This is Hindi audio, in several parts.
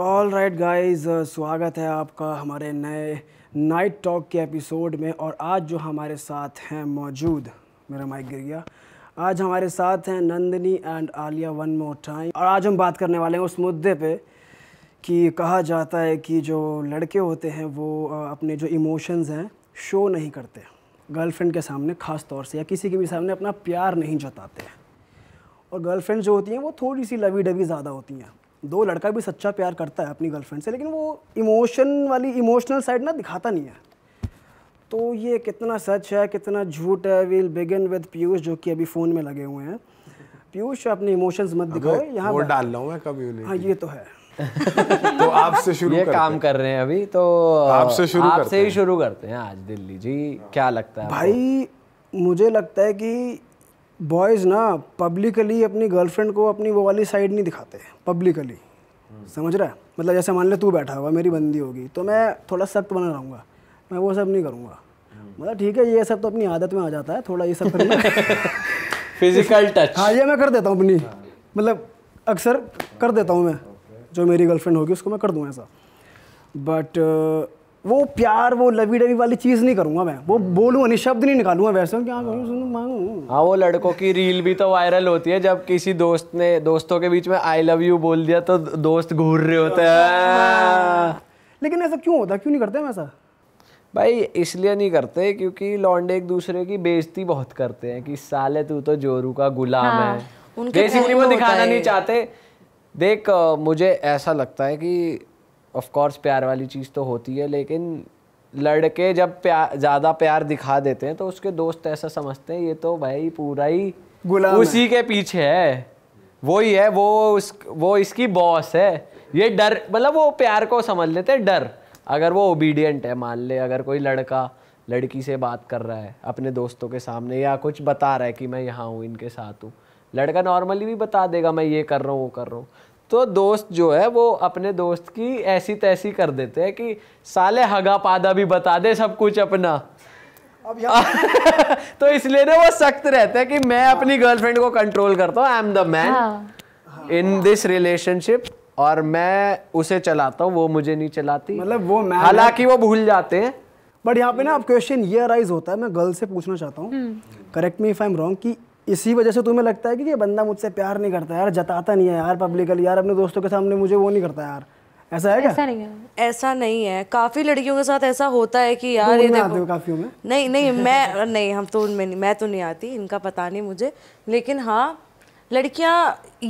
ऑल राइट गाइज स्वागत है आपका हमारे नए नाइट टॉक के एपिसोड में और आज जो हमारे साथ हैं मौजूद मेरा माइक गिर गया आज हमारे साथ हैं Nandini and Alia one more time और आज हम बात करने वाले हैं उस मुद्दे पे कि कहा जाता है कि जो लड़के होते हैं वो अपने जो इमोशंस हैं शो नहीं करते गर्लफ्रेंड के सामने ख़ास तौर से या किसी के भी सामने अपना प्यार नहीं जताते और गर्लफ्रेंड जो होती हैं वो थोड़ी सी लवी डवी ज़्यादा होती हैं दो लड़का भी सच्चा प्यार करता है अपनी गर्लफ्रेंड से लेकिन वो इमोशन वाली इमोशनल साइड ना दिखाता नहीं है तो ये कितना सच है कितना झूठ है विल बिगिन विद पीयूष जो कि अभी फ़ोन में लगे हुए हैं पीयूष अपने इमोशंस मत दिखाओ यहाँ डाल रहा हूँ मैं नहीं हाँ ये तो है तो आपसे शुरू ये काम कर रहे हैं अभी तो आपसे शुरू आपसे ही शुरू करते हैं आज दिल्ली जी क्या लगता है भाई मुझे लगता है कि बॉयज़ ना पब्लिकली अपनी गर्लफ्रेंड को अपनी वो वाली साइड नहीं दिखाते पब्लिकली समझ रहा है मतलब जैसे मान ले तू बैठा हुआ मेरी बंदी होगी तो मैं थोड़ा सख्त बना रहूँगा मैं वो सब नहीं करूँगा मतलब ठीक है ये सब तो अपनी आदत में आ जाता है थोड़ा ये सब करना फिजिकल टच हाँ ये मैं कर देता हूँ अपनी मतलब अक्सर कर देता हूँ मैं जो मेरी गर्लफ्रेंड होगी उसको मैं कर दूँ ऐसा बट वो प्यार वो लवी डवी वाली चीज़ नहीं करूंगा मैं वो बोलूँगा नहीं शब्द नहीं निकालूंगा वैसे क्या करूं सुनू मांगू हाँ वो लड़कों की रील भी तो वायरल होती है जब किसी दोस्त ने दोस्तों के बीच में आई लव यू बोल दिया तो दोस्त घूर रहे होते हैं लेकिन ऐसा क्यों होता क्यों नहीं करते हैं ऐसा भाई इसलिए नहीं करते क्योंकि लौंडे एक दूसरे की बेइज्जती बहुत करते हैं कि साले तू तो जोरू का गुलाम हाँ, तो है बेसिकली वो दिखाना नहीं चाहते देख मुझे ऐसा लगता है कि ऑफकोर्स प्यार वाली चीज़ तो होती है लेकिन लड़के जब प्यार ज़्यादा प्यार दिखा देते हैं तो उसके दोस्त ऐसा समझते हैं ये तो भाई पूरा ही गुलाम उसी के पीछे है वो ही है वो उस वो इसकी बॉस है ये डर मतलब वो प्यार को समझ लेते हैं डर अगर वो ओबीडियंट है मान ले अगर कोई लड़का लड़की से बात कर रहा है अपने दोस्तों के सामने या कुछ बता रहा है कि मैं यहाँ हूँ इनके साथ हूँ लड़का नॉर्मली भी बता देगा मैं ये कर रहा हूँ वो कर रहा हूँ तो दोस्त जो है वो अपने दोस्त की ऐसी तैसी कर देते हैं कि साले हगा पादा भी बता दे सब कुछ अपना अब तो इसलिए ना वो सख्त रहते हैं कि मैं हाँ। अपनी गर्लफ्रेंड को कंट्रोल करता हूँ I am the man in this relationship और मैं उसे चलाता हूँ वो मुझे नहीं चलाती मतलब वो मैं हालांकि वो भूल जाते हैं बट यहाँ पे ना अब क्वेश्चन ये अराइज होता है मैं गर्ल से पूछना चाहता हूँ correct me if I am wrong कि इसी वजह से तुम्हें लगता है कि ये बंदा मुझसे प्यार नहीं करता यार जताता नहीं है यार पब्लिकली यार अपने दोस्तों के सामने मुझे वो नहीं करता यार ऐसा है क्या ऐसा नहीं है ऐसा नहीं है काफी लड़कियों के साथ ऐसा होता है कि यार ये देखो में नहीं नहीं मैं नहीं हम तो उनमें मैं तो नहीं आती इनका पता नहीं मुझे लेकिन हाँ लड़कियां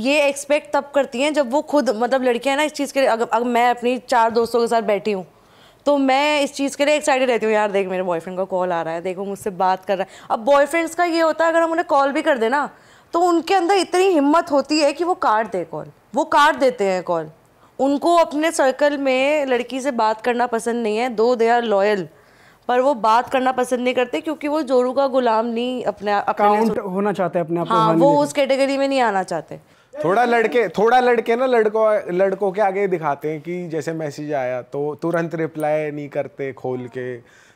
ये एक्सपेक्ट तब करती हैं जब वो खुद मतलब लड़कियाँ ना इस चीज़ के लिए अगर, अगर मैं अपनी चार दोस्तों के साथ बैठी हूँ तो मैं इस चीज़ के लिए एक्साइटेड रहती हूँ यार देख मेरे बॉयफ्रेंड का कॉल आ रहा है देखो मुझसे बात कर रहा है अब बॉयफ्रेंड्स का ये होता है अगर हम उन्हें कॉल भी कर देना तो उनके अंदर इतनी हिम्मत होती है कि वो काट दे कॉल वो काट देते हैं कॉल उनको अपने सर्कल में लड़की से बात करना पसंद नहीं है दो दे आर लॉयल पर वो बात करना पसंद नहीं करते क्योंकि वो जोरू का गुलाम नहीं अपने, अपने होना चाहते अपने हाँ वो उस कैटेगरी में नहीं आना चाहते थोड़ा लड़के थोड़ा लड़के ना लड़कों लड़कों के आगे दिखाते हैं कि जैसे मैसेज आया तो तुरंत रिप्लाई नहीं करते खोल के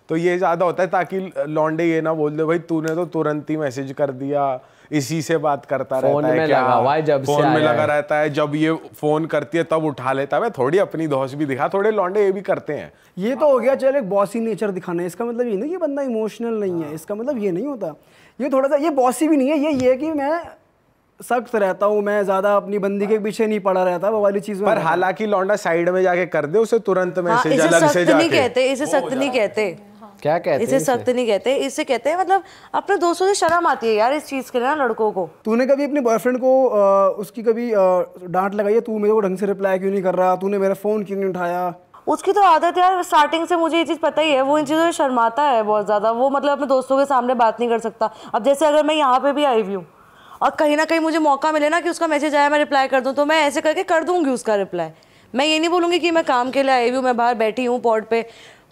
तो ये ज़्यादा होता है ताकि लॉन्डे ये ना बोल दे भाई तूने तो तुरंत ही मैसेज कर दिया इसी से बात करता फोन रहता में है क्या लगा हुआ जब फोन से में लगा रहता है जब ये फोन करती है तब उठा लेता है थोड़ी अपनी दोस्त भी दिखा थोड़े लौंडे ये भी करते हैं ये तो हो गया चलो एक बॉसी नेचर दिखाना है इसका मतलब ये नहीं कि बंदा इमोशनल नहीं है हाँ। इसका मतलब ये नहीं होता ये थोड़ा सा ये बॉसी भी नहीं है ये ये कि मैं सख्त रहता हूँ मैं ज़्यादा अपनी बंदी के पीछे नहीं पड़ा रहता वो वाली चीज़ पर हालांकि लौंडा साइड में जाके कर दे उसे तुरंत में हाँ, इसे सख्त नहीं कहते इसे सख्त नहीं कहते हाँ। क्या कहते इसे सख्त नहीं कहते इसे कहते हैं मतलब अपने दोस्तों से शर्म आती है यार इस चीज़ के ना लड़कों को तूने कभी अपने बॉयफ्रेंड को आ, उसकी कभी डांट लगाई है तू मेरे को ढंग से रिप्लाई क्यों नहीं कर रहा तूने मेरा फ़ोन क्यों नहीं उठाया उसकी तो आदत यार स्टार्टिंग से मुझे ये चीज़ पता ही है वो इन चीज़ों से शर्माता है बहुत ज़्यादा वो मतलब अपने दोस्तों के सामने बात नहीं कर सकता अब जैसे अगर मैं यहाँ पे भी आई हुई हूँ और कहीं ना कहीं मुझे मौका मिले ना कि उसका मैसेज आया मैं रिप्लाई कर दूँ तो मैं ऐसे करके कर दूँगी उसका रिप्लाई मैं ये नहीं बोलूँगी कि मैं काम के लिए आई हुई मैं बाहर बैठी हूँ पॉड पे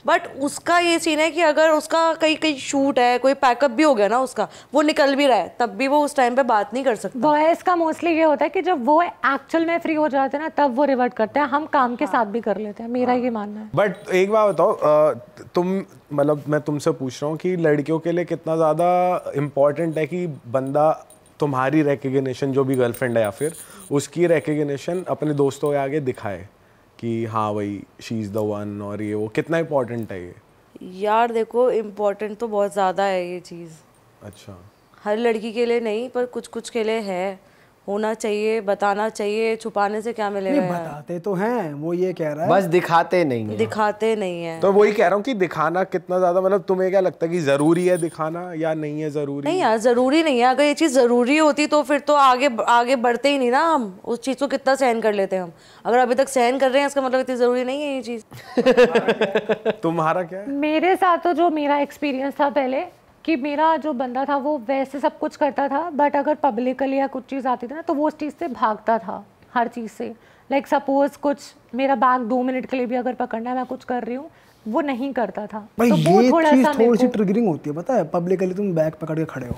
बट उसका ये सीन है कि अगर उसका कहीं कहीं शूट है कोई पैकअप भी हो गया ना उसका वो निकल भी रहा है तब भी वो उस टाइम पे बात नहीं कर सकता बॉयज़ का मोस्टली ये होता है कि जब वो एक्चुअल में फ्री हो जाते हैं ना तब वो रिवर्ट करते हैं हम काम के हाँ। साथ भी कर लेते हैं मेरा हाँ। ये मानना है बट एक बात बताओ तुम मतलब मैं तुमसे पूछ रहा हूँ कि लड़कियों के लिए कितना ज़्यादा इम्पोर्टेंट है कि बंदा तुम्हारी रिकग्निशन जो भी गर्लफ्रेंड है या फिर उसकी रिकग्निशन अपने दोस्तों के आगे दिखाए कि हाँ भाई शी इज़ द वन और ये वो कितना इम्पोर्टेंट है ये यार देखो इम्पोर्टेंट तो बहुत ज़्यादा है ये चीज़ अच्छा हर लड़की के लिए नहीं पर कुछ कुछ के लिए है होना चाहिए बताना चाहिए छुपाने से क्या मिलेगा बताते तो हैं वो ये कह रहा है बस दिखाते नहीं है। दिखाते नहीं है तो वही कह रहा हूँ कि दिखाना कितना ज्यादा मतलब तुम्हें क्या लगता है कि जरूरी है दिखाना या नहीं है जरूरी नहीं यार जरूरी नहीं है अगर ये चीज जरूरी होती तो फिर तो आगे आगे बढ़ते ही नहीं ना हम उस चीज को कितना सहन कर लेते हैं हम अगर अभी तक सहन कर रहे हैं इसका मतलब इतनी जरूरी नहीं है ये चीज तुम्हारा क्या मेरे साथ तो जो मेरा एक्सपीरियंस था पहले कि मेरा जो बंदा था वो वैसे सब कुछ करता था बट अगर पब्लिकली या कुछ चीज़ आती थी ना तो वो उस चीज़ से भागता था हर चीज़ से लाइक like, सपोज कुछ मेरा बैग दो मिनट के लिए भी अगर पकड़ना है मैं कुछ कर रही हूँ वो नहीं करता था भाई तो ये वो थोड़ा सा थोड़ी सी ट्रिगरिंग होती है पता है पब्लिकली तुम बैग पकड़ के खड़े हो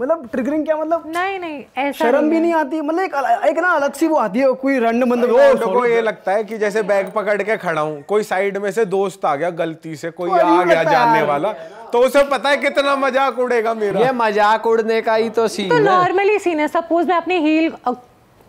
मतलब ट्रिगरिंग क्या मतलब नहीं नहीं ऐसा शर्म भी नहीं आती मतलब एक एक ना अलग सी वो आती है कोई रंड मतलब वो को ये लगता है कि जैसे बैग पकड़ के खड़ा हूँ कोई साइड में से दोस्त आ गया गलती से कोई आ गया जानने वाला तो उसे पता है कितना मजाक उड़ेगा मेरा ये मजाक उड़ने का ही तो सीन तो नॉर्मली सीन है सपोज मैं अपनी हील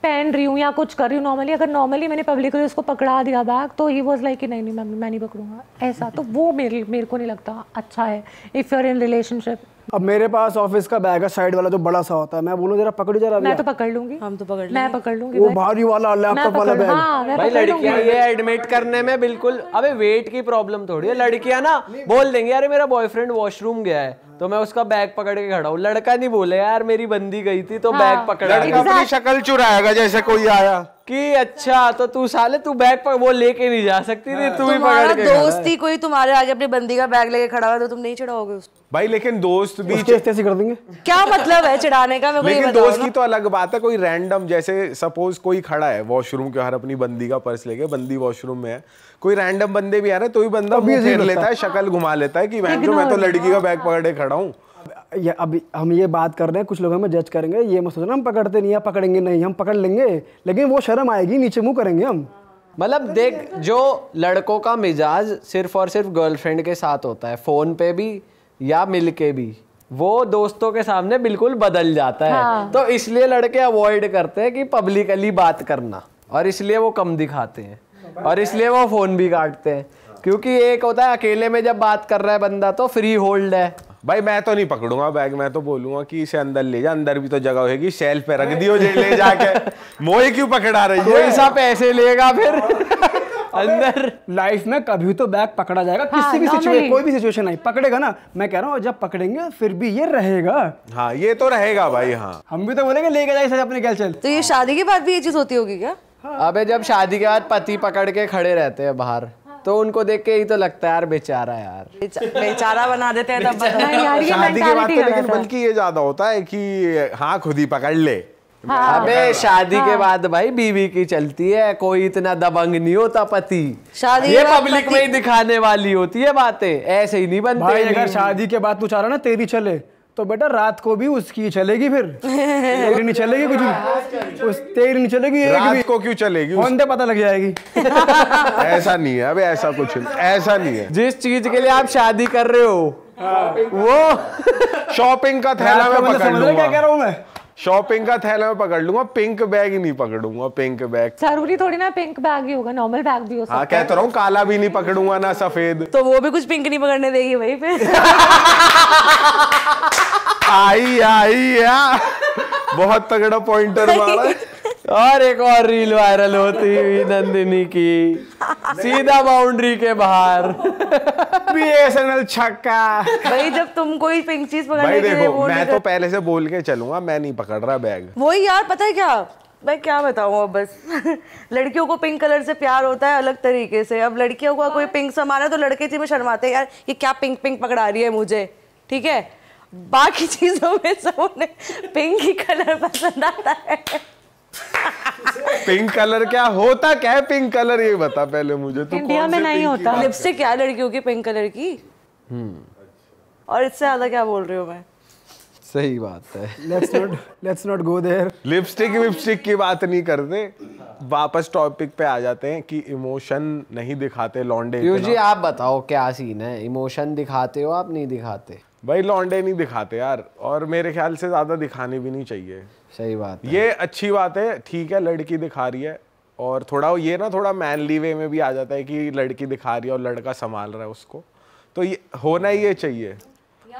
पहन रही हूँ या कुछ कर रही हूँ नॉर्मली अगर नॉर्मली मैंने पब्लिकली उसको पकड़ा दिया बैग तो ही वॉज लाइक कि नहीं नहीं मैं मैं नहीं पकड़ूंगा ऐसा तो वो मेरे मेरे को नहीं लगता अच्छा है if you are in relationship अब मेरे पास ऑफिस का बैग है साइड वाला जो तो बड़ा सा होता है मैं बोलूं जरा पकड़ी जरा मैं तो पकड़ लूंगी हम तो पकड़ मैं पकड़ लूंगी वो भारी वाला लैपटॉप वाला बैग हाँ, भाई लड़कियां ये एडमिट करने में बिल्कुल अबे वेट की प्रॉब्लम थोड़ी है लड़कियां ना बोल देंगे अरे मेरा बॉयफ्रेंड वॉशरूम गया है तो मैं उसका बैग पकड़ के खड़ा हूँ लड़का नहीं बोले यार मेरी बंदी गई थी तो हाँ। बैग पकड़ा अपनी शक्ल चुराएगा जैसे कोई आया कि अच्छा तो तू साले तू बैग पर वो लेके नहीं जा सकती थी हाँ। तू भी पकड़ के दोस्ती कोई तुम्हारे आगे अपनी बंदी का बैग लेके खड़ा हुआ तो तुम नहीं चढ़ाओगे उसको भाई लेकिन दोस्त भी ऐसे कर देंगे क्या मतलब है चढ़ाने का मैं लेकिन दोस्त की तो अलग बात है कोई रैंडम जैसे सपोज कोई खड़ा है वॉशरूम के बाहर अपनी बंदी का पर्स लेके बंदी वॉशरूम में है कोई रैंडम बंदे भी आ रहे तो भी बंदा मुंह फेर लेता है शक्ल घुमा लेता है कि मैं तो लड़की का बैग पकड़े खड़ा हूँ ये अब हम ये बात कर रहे हैं कुछ लोग हमें जज करेंगे ये मत सोचना हम पकड़ते नहीं है पकड़ेंगे नहीं हम पकड़ लेंगे लेकिन वो शर्म आएगी नीचे मुँह करेंगे हम मतलब देख जो लड़कों का मिजाज सिर्फ और सिर्फ गर्लफ्रेंड के साथ होता है फ़ोन पे भी या मिल के भी वो दोस्तों के सामने बिल्कुल बदल जाता है हाँ। तो इसलिए लड़के अवॉइड करते हैं कि पब्लिकली बात करना और इसलिए वो कम दिखाते हैं और इसलिए वो फ़ोन भी काटते हैं क्योंकि एक होता है अकेले में जब बात कर रहा है बंदा तो फ्री होल्ड है भाई मैं तो नहीं पकड़ूंगा बैग मैं तो बोलूंगा कि इसे अंदर ले जा अंदर भी तो जगह होगी शेल पे रख दियो ले जाके मोए क्यों पकड़ा रही है ऐसा पैसे लेगा फिर अंदर लाइफ में कभी तो बैग पकड़ा जाएगा हाँ, किसी भी सिचुएशन कोई भी सिचुएशन आई पकड़ेगा ना मैं कह रहा हूँ जब पकड़ेंगे फिर भी ये रहेगा हाँ ये तो रहेगा भाई हाँ हम भी तो बोलेंगे लेके जाए अपने क्या चल तो ये शादी के बाद भी ये चीज होती होगी क्या हाँ। अबे जब शादी के बाद पति पकड़ के खड़े रहते हैं बाहर तो उनको देख के ही तो लगता है यार बेचारा यार बेचारा बना देते हैं तब शादी के बाद तो लेकिन बल्कि ये ज्यादा होता है कि हाँ खुद ही पकड़ ले हाँ। अबे हाँ। शादी हाँ। के बाद भाई बीवी की चलती है कोई इतना दबंग नहीं होता पति शादी ये पब्लिक में ही दिखाने वाली होती है बातें ऐसे ही नहीं बनती अगर शादी के बाद तू चाह रहा ना तेरी चले तो बेटा रात को भी उसकी चलेगी फिर तेरी नहीं चलेगी कुछ उस तेरी नहीं चलेगी एक भी को क्यों चलेगी होंडे पता लग जाएगी ऐसा नहीं है अबे ऐसा कुछ ऐसा नहीं है जिस चीज के लिए आप शादी कर रहे हो वो शॉपिंग का थैला मैं मतलब पकड़ लूंगा क्या कह रहा हूँ मैं शॉपिंग का थैला मैं पकड़ लूंगा पिंक बैग ही नहीं पकड़ूंगा पिंक बैग जरूरी थोड़ी ना पिंक बैग ही होगा नॉर्मल बैग भी हो हाँ, सकता हाँ कहता रहा काला भी नहीं पकड़ूंगा ना सफेद तो वो भी कुछ पिंक नहीं पकड़ने देगी वही पे आई आई या बहुत तगड़ा पॉइंटर वाला और एक और रील वायरल होती हुई नंदिनी की सीधा बाउंड्री के बाहर बीएसएनएल छक्का भाई जब तुम कोई पिंक चीज पकड़ने के लिए वो मैं तो पहले से बोल के चलूंगा मैं नहीं पकड़ रहा बैग वही यार पता है क्या मैं क्या बताऊँ अब बस लड़कियों को पिंक कलर से प्यार होता है अलग तरीके से अब लड़कियों को कोई पिंक सामान है तो लड़के जी में शर्माते हैं यार ये क्या पिंक पिंक पकड़ा रही है मुझे ठीक है बाकी चीज़ों में सब उन्हें पिंक ही कलर पसंद आता है पिंक कलर क्या होता क्या है पिंक कलर ये बता पहले मुझे तो इंडिया में नहीं होता लिपस्टिक क्या लड़कियों की पिंक कलर की हम्म। और इससे ज्यादा क्या बोल रही हूँ मैं सही बात है let's not let's not go there lipstick wipstick की बात नहीं करते वापस टॉपिक पे आ जाते हैं कि इमोशन नहीं दिखाते लॉन्डे यू जी आप बताओ क्या सीन है इमोशन दिखाते हो आप नहीं दिखाते भाई लॉन्डे नहीं दिखाते यार और मेरे ख्याल से ज़्यादा दिखाने भी नहीं चाहिए सही बात है। ये अच्छी बात है ठीक है लड़की दिखा रही है और थोड़ा ये ना थोड़ा मैनली वे में भी आ जाता है कि लड़की दिखा रही है और लड़का संभाल रहा है उसको तो ये होना ही ये चाहिए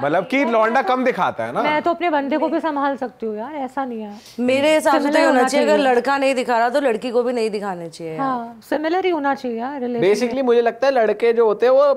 मतलब कि तो लौंडा कम दिखाता है ना मैं तो अपने बंदे को भी संभाल सकती हूँ यार ऐसा नहीं है मेरे हिसाब से तो होना चाहिए अगर लड़का नहीं दिखा रहा तो लड़की को भी नहीं दिखाना चाहिए हाँ सिमिलर ही होना चाहिए यार बेसिकली मुझे लगता है लड़के जो होते हैं वो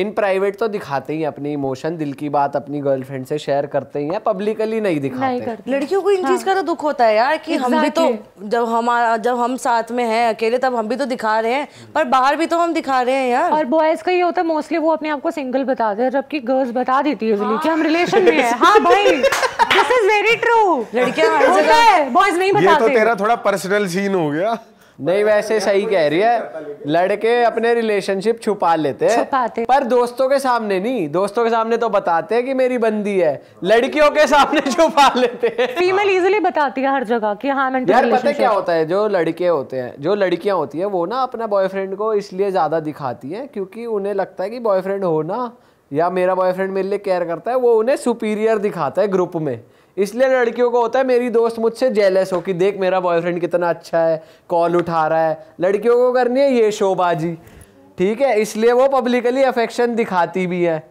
इन प्राइवेट तो दिखाते ही अपनी इमोशन दिल की बात अपनी गर्लफ्रेंड से शेयर करते ही हैं पब्लिकली नहीं दिखाते नहीं करते। लड़कियों को इन हाँ। चीज का तो दुख होता है यार कि हम भी तो जब हमारा जब हम साथ में हैं अकेले तब हम भी तो दिखा रहे हैं पर बाहर भी तो हम दिखा रहे हैं यार और बॉयज का ये होता है मोस्टली वो अपने आप को सिंगल बताते हैं जबकि गर्ल्स बता देती है हाँ। कि हम रिलेशन हाँ। में है हाँ भाई दिस इज वेरी ट्रू लड़कियां बॉयज नहीं बताते ये तो तेरा थोड़ा पर्सनल सीन हो गया नहीं वैसे सही कह रही है लड़के अपने रिलेशनशिप छुपा लेते हैं पर दोस्तों के सामने नहीं दोस्तों के सामने तो बताते हैं कि मेरी बंदी है लड़कियों के सामने छुपा लेते हैं फीमेल इजीली बताती है हर जगह कि हाँ मैं यार पता क्या होता है जो लड़के होते हैं जो लड़कियां होती है वो ना अपना बॉयफ्रेंड को इसलिए ज्यादा दिखाती है क्योंकि उन्हें लगता है कि बॉयफ्रेंड होना या मेरा बॉयफ्रेंड मेरे लिए केयर करता है वो उन्हें सुपीरियर दिखाता है ग्रुप में इसलिए लड़कियों को होता है मेरी दोस्त मुझसे जेलस हो कि देख मेरा बॉयफ्रेंड कितना अच्छा है कॉल उठा रहा है लड़कियों को करनी है ये शोबाजी ठीक है इसलिए वो पब्लिकली अफेक्शन दिखाती भी है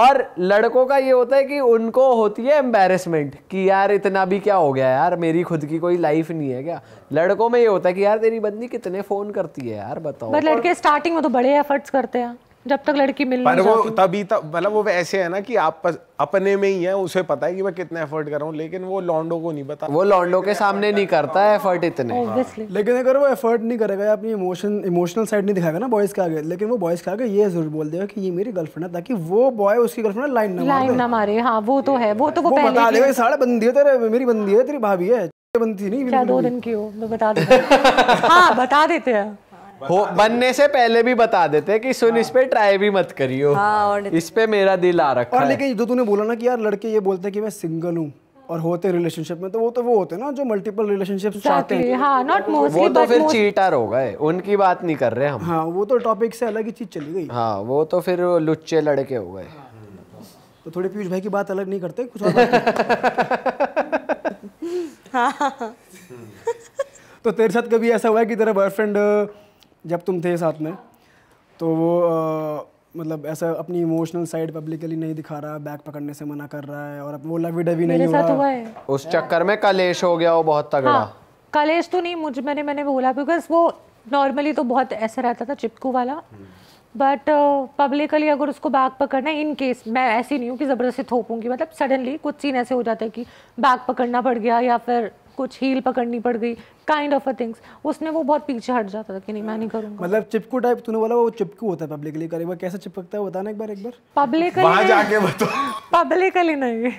और लड़कों का ये होता है कि उनको होती है एम्बेरसमेंट कि यार इतना भी क्या हो गया यार मेरी खुद की कोई लाइफ नहीं है क्या लड़कों में ये होता है कि यार तेरी बंदी कितने फ़ोन करती है यार बताओ लड़के स्टार्टिंग में तो बड़े एफर्ट्स करते हैं जब तक लड़की मिल पर वो तभी तब तो, मतलब वो ऐसे है ना कि आप अपने में ही है उसे पता है कि मैं कितना एफर्ट कर रहा हूँ लेकिन वो लॉन्डो को नहीं पता वो लॉन्डो के सामने नहीं करता है एफर्ट इतने हाँ। लेकिन अगर वो एफर्ट नहीं करेगा अपनी इमोशन इमोशनल साइड नहीं दिखाएगा ना बॉयज के आगे लेकिन वो बॉयज के आगे ये जरूर बोल देगा कि ये मेरी गर्लफ्रेंड है ताकि वो बॉय उसकी गर्लफ्रेंड लाइन ना लाइन ना मारे हाँ वो तो है वो तो वो बता देगा सारा बंदी है तेरे मेरी बंदी है तेरी भाभी है बनती नहीं क्या दो दिन की हो मैं बता देता हाँ बता देते हैं हो बनने से पहले भी बता देते कि सुन हाँ। इस पे ट्राई भी मत करियो हाँ, इस पे मेरा दिल आ रखा और है लेकिन जो तूने बोला ना कि यार लड़के ये बोलते हैं कि मैं सिंगल हूँ और होते रिलेशनशिप में तो वो तो वो होते हैं ना जो मल्टीपल रिलेशनशिप चाहते हैं हाँ, तो वो तो फिर most... चीटर हो गए उनकी बात नहीं कर रहे हम हाँ वो तो टॉपिक से अलग ही चीज चली गई हाँ वो तो फिर लुच्चे लड़के हो गए तो थोड़ी पीयूष भाई की बात अलग नहीं करते कुछ हाँ। तो तेरे साथ कभी ऐसा हुआ है कि तेरा बॉयफ्रेंड जब तुम थे साथ में तो वो आ, मतलब ऐसा अपनी इमोशनल साइड पब्लिकली नहीं दिखा रहा है बैक पकड़ने से मना कर रहा है और अब वो लवी डवी नहीं हुआ, रहा है उस चक्कर में कलेश हो गया वो बहुत तगड़ा हाँ, कलेश तो नहीं मुझ मैंने मैंने बोला बिकॉज वो नॉर्मली तो बहुत ऐसा रहता था चिपकू वाला बट पब्लिकली uh, अगर उसको बैग पकड़ना इन केस मैं ऐसी नहीं हूँ कि ज़बरदस्ती थोपूंगी मतलब सडनली कुछ सीन ऐसे हो जाते हैं कि बैग पकड़ना पड़ गया या फिर कुछ हील पकड़नी पड़ गई काइंड ऑफ अ थिंग्स उसने वो बहुत पीछे हट जाता था कि नहीं मैं नहीं करूंगा मतलब चिपकू टाइप तूने बोला वो चिपकू होता है पब्लिकली कर एक कैसे चिपकता है बताना एक बार एक बार पब्लिकली वहां जाके बताओ तो- पब्लिकली नहीं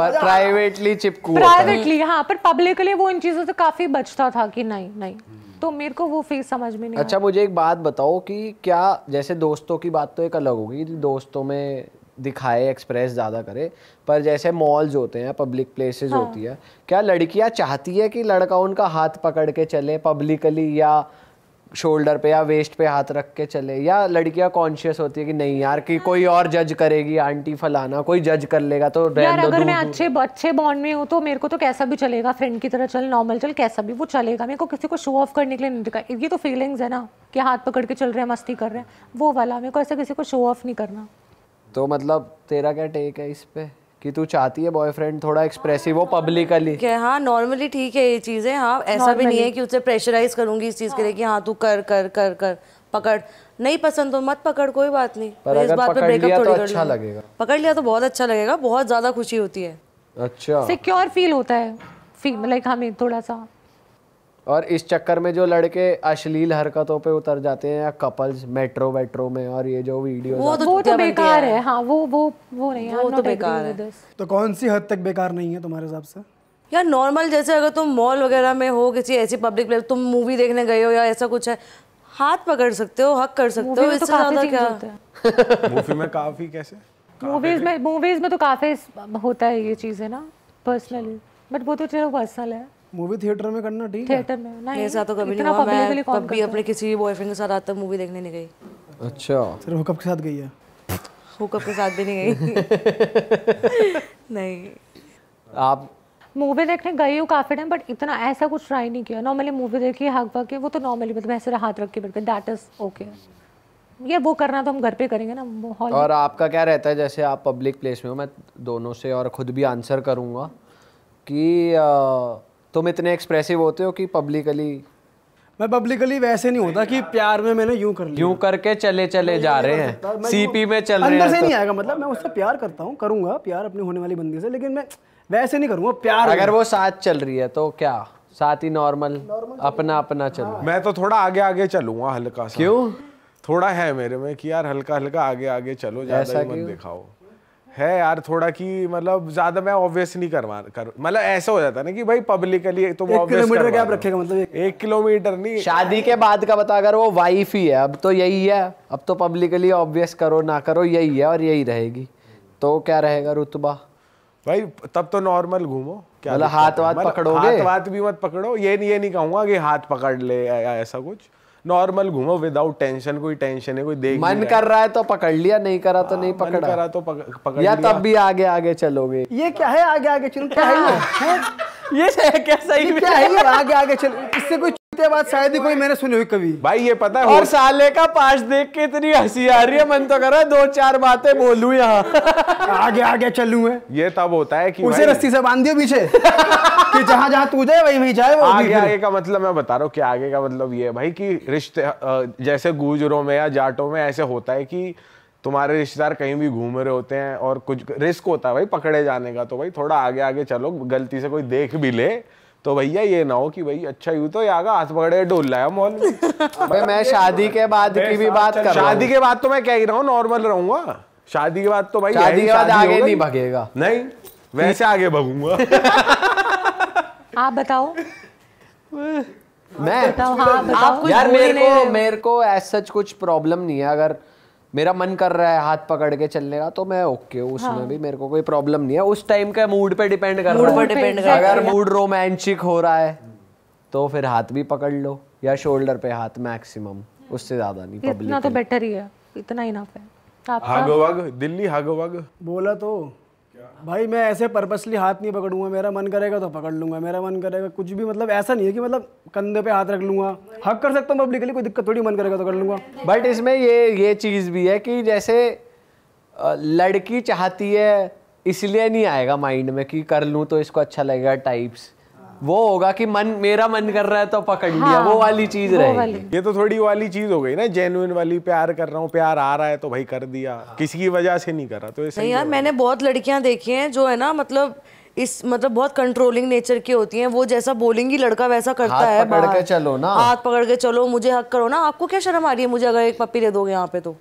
पर प्राइवेटली चिपकू प्राइवेटली हाँ पर पब्लिकली वो इन चीज़ों से काफ़ी बचता था कि नहीं नहीं हम्म। तो मेरे को वो फेस समझ में नहीं अच्छा मुझे एक बात बताओ कि क्या जैसे दोस्तों की बात तो एक अलग होगी दोस्तों में दिखाए एक्सप्रेस ज़्यादा करे पर जैसे मॉल्स होते हैं पब्लिक प्लेसेस हाँ। होती है क्या लड़कियां चाहती है कि लड़का उनका हाथ पकड़ के चले पब्लिकली या शोल्डर पे या वेस्ट पे हाथ रख के चले या लड़कियां कॉन्शियस होती है कि नहीं यार कि कोई हाँ। और जज करेगी आंटी फलाना कोई जज कर लेगा तो यार अगर मैं अच्छे अच्छे बॉन्ड में हूँ तो मेरे को तो कैसा भी चलेगा फ्रेंड की तरह चल नॉर्मल चल कैसा भी वो चलेगा मेरे को किसी को शो ऑफ करने के लिए नहीं दिखाई ये तो फीलिंग्स है ना कि हाथ पकड़ के चल रहे हैं मस्ती कर रहे हैं वो वाला मेरे को ऐसा किसी को शो ऑफ नहीं करना तो मतलब तेरा क्या टेक है इस पे कि तू चाहती है बॉयफ्रेंड थोड़ा एक्सप्रेसिव हो पब्लिकली क्या हाँ नॉर्मली ठीक है ये चीज़ें हाँ ऐसा भी नहीं है कि उसे प्रेशराइज करूंगी इस चीज़ के लिए कि हाँ तू कर कर कर कर पकड़ नहीं पसंद तो मत पकड़ कोई बात नहीं पर इस बात पे ब्रेकअप तो थोड़ी तो अच्छा लगेगा पकड़ लिया तो बहुत अच्छा लगेगा बहुत ज़्यादा खुशी होती है अच्छा सिक्योर फील होता है फील लाइक हमें थोड़ा सा और इस चक्कर में जो लड़के अश्लील हरकतों पे उतर जाते हैं या कपल्स मेट्रो वेट्रो में और ये जो वीडियो वो, तो वो तो बेकार है हाँ वो वो वो नहीं वो तो बेकार है तो कौन सी हद तक बेकार नहीं है तुम्हारे हिसाब से यार नॉर्मल जैसे अगर तुम मॉल वगैरह में हो किसी ऐसी पब्लिक प्लेस तुम मूवी देखने गए हो या ऐसा कुछ है हाथ पकड़ सकते हो हक कर सकते हो तो इससे ज्यादा क्या मूवी में काफी कैसे मूवीज में मूवीज में तो काफी होता है ये चीजें ना पर्सनली बट वो तो चलो पर्सनल है मूवी थिएटर में करना ठीक है थिएटर में नहीं ऐसा तो कभी नहीं हुआ मैं कभी अपने किसी भी बॉयफ्रेंड के साथ आता मूवी देखने नहीं गई अच्छा सिर्फ हुकअप के साथ गई है हुकअप के साथ भी नहीं गई नहीं आप मूवी देखने गई हूँ काफ़ी टाइम बट इतना ऐसा कुछ ट्राई नहीं किया नॉर्मली मूवी देखी हक हाँ के वो तो नॉर्मली मतलब ऐसे हाथ रख के बैठ गए दैट इज ओके ये वो करना तो हम घर पे करेंगे ना हॉल और आपका क्या रहता है जैसे आप पब्लिक प्लेस में हो मैं दोनों से और ख़ुद भी आंसर करूँगा कि आ, तुम इतने एक्सप्रेसिव होते हो कि पब्लिकली मैं पब्लिकली वैसे नहीं होता कि प्यार में मैंने यूं कर लिया यूं करके चले चले जा रहे हैं सीपी में चल रहे हैं अंदर से तो- नहीं आएगा मतलब मैं उससे प्यार करता हूँ करूंगा प्यार अपने होने वाली बंदी से लेकिन मैं वैसे नहीं करूंगा प्यार अगर वो साथ चल रही है तो क्या साथ ही नॉर्मल अपना अपना चल हाँ। मैं तो थोड़ा आगे आगे चलूंगा हल्का सा क्यों थोड़ा है मेरे में कि यार हल्का हल्का आगे आगे चलो ज्यादा मन दिखाओ है यार थोड़ा कि मतलब ज्यादा मैं ऑब्वियस नहीं करवा कर मतलब ऐसा हो जाता है ना कि भाई पब्लिकली तो एक किलोमीटर क्या रखेगा मतलब एक एक किलोमीटर नहीं शादी के बाद का बता अगर वो वाइफ ही है अब तो यही है अब तो पब्लिकली ऑब्वियस करो ना करो यही है और यही रहेगी तो क्या रहेगा रुतबा भाई तब तो नॉर्मल घूमो क्या मतलब हाथ वाथ मतलब पकड़ोगे हाथ वाथ भी मत पकड़ो ये ये नहीं कहूंगा कि हाथ पकड़ ले ऐसा कुछ नॉर्मल घूमो विदाउट टेंशन कोई टेंशन है कोई देख मन कर रहा है तो पकड़ लिया नहीं करा तो नहीं हाँ, पकड़ा करा तो पकड़ या तब भी आगे आगे चलोगे ये क्या है आगे आगे चलो क्या है ये कैसा ही क्या है आगे आगे चलो इससे कुछ ये बात शायद ही कोई मैंने सुनी हुई कभी भाई ये पता है और साले का पास देख के इतनी हंसी आ रही है मन तो करा दो चार बातें बोलू यहाँ आगे आगे चलू मैं ये तब होता है कि उसे रस्सी से बांध दियो पीछे कि जहाँ जहाँ तू जाए वही वही जाए वो आगे भी आगे का मतलब मैं बता रहा हूँ कि आगे का मतलब ये है भाई कि रिश्ते जैसे गुजरों में या जाटों में ऐसे होता है कि तुम्हारे रिश्तेदार कहीं भी घूम रहे होते हैं और कुछ रिस्क होता है भाई पकड़े जाने का तो भाई थोड़ा आगे आगे चलो गलती से कोई देख भी ले तो भैया ये ना हो कि भाई अच्छा यू तो यहाँ हाथ पकड़े डोल लाया मॉल में मैं शादी के बाद की भी बात कर शादी के बाद तो मैं कह ही रहा हूँ नॉर्मल रहूंगा शादी के बाद तो भाई शादी के बाद आगे नहीं भगेगा नहीं वैसे आगे भगूंगा आप बताओ मैं बताओ, हाँ, बताओ। यार मेरे को मेरे को ऐसा कुछ प्रॉब्लम नहीं है अगर मेरा मन कर रहा है हाथ पकड़ के चलने का तो मैं ओके okay, उसमें हाँ। भी मेरे को कोई प्रॉब्लम नहीं है उस टाइम का मूड पे डिपेंड कर मूड पर डिपेंड कर अगर मूड रोमांचिक हो रहा है तो फिर हाथ भी पकड़ लो या शोल्डर पे हाथ मैक्सिमम उससे ज्यादा नहीं पब्लिक इतना तो बेटर ही है इतना इनफ है दिल्ली हागोवाग बोला तो भाई मैं ऐसे पर्पसली हाथ नहीं पकड़ूंगा मेरा मन करेगा तो पकड़ लूंगा मेरा मन करेगा कुछ भी मतलब ऐसा नहीं है कि मतलब कंधे पे हाथ रख लूंगा हक कर सकता हूँ पब्लिकली कोई दिक्कत थोड़ी मन करेगा तो कर लूंगा बट इसमें ये ये चीज़ भी है कि जैसे लड़की चाहती है इसलिए नहीं आएगा माइंड में कि कर लूँ तो इसको अच्छा लगेगा टाइप्स वो होगा कि मन मेरा मन कर रहा है तो पकड़ हाँ, लिया वो वाली चीज रहेगी ये तो थोड़ी वाली चीज हो गई ना जेनुअन वाली प्यार कर रहा हूँ प्यार आ रहा है तो भाई कर दिया हाँ। किसी की वजह से नहीं कर तो रहा तो नहीं यार मैंने बहुत लड़कियां देखी हैं जो है ना मतलब इस मतलब बहुत कंट्रोलिंग नेचर की होती हैं वो जैसा बोलेंगी लड़का वैसा करता हाथ है पकड़ के चलो ना हाथ पकड़ के चलो मुझे हक करो ना आपको क्या शर्म आ रही है मुझे अगर एक पप्पी दे दोगे यहाँ पे तो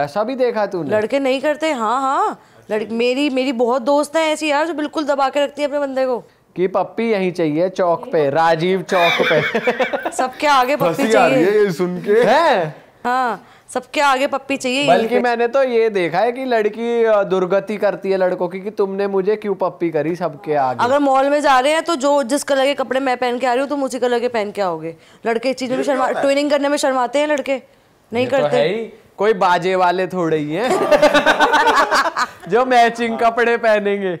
ऐसा भी देखा तू लड़के नहीं करते हाँ हाँ लड़की मेरी मेरी बहुत दोस्त हैं ऐसी यार जो बिल्कुल दबा के रखती है अपने बंदे को कि पप्पी यही चाहिए चौक पे राजीव चौक पे सबके आगे पप्पी चाहिए ये सुन के है हाँ सबके आगे पप्पी चाहिए बल्कि मैंने तो ये देखा है कि लड़की दुर्गति करती है लड़कों की कि तुमने मुझे क्यों पप्पी करी सबके आगे अगर मॉल में जा रहे हैं तो जो जिस कलर के कपड़े मैं पहन के आ रही हूँ तुम उसी कलर के पहन के आओगे लड़के इस चीज में तो शर्मा ट्विनिंग करने में शर्माते हैं लड़के नहीं तो करते कोई बाजे वाले थोड़े ही है जो मैचिंग कपड़े पहनेंगे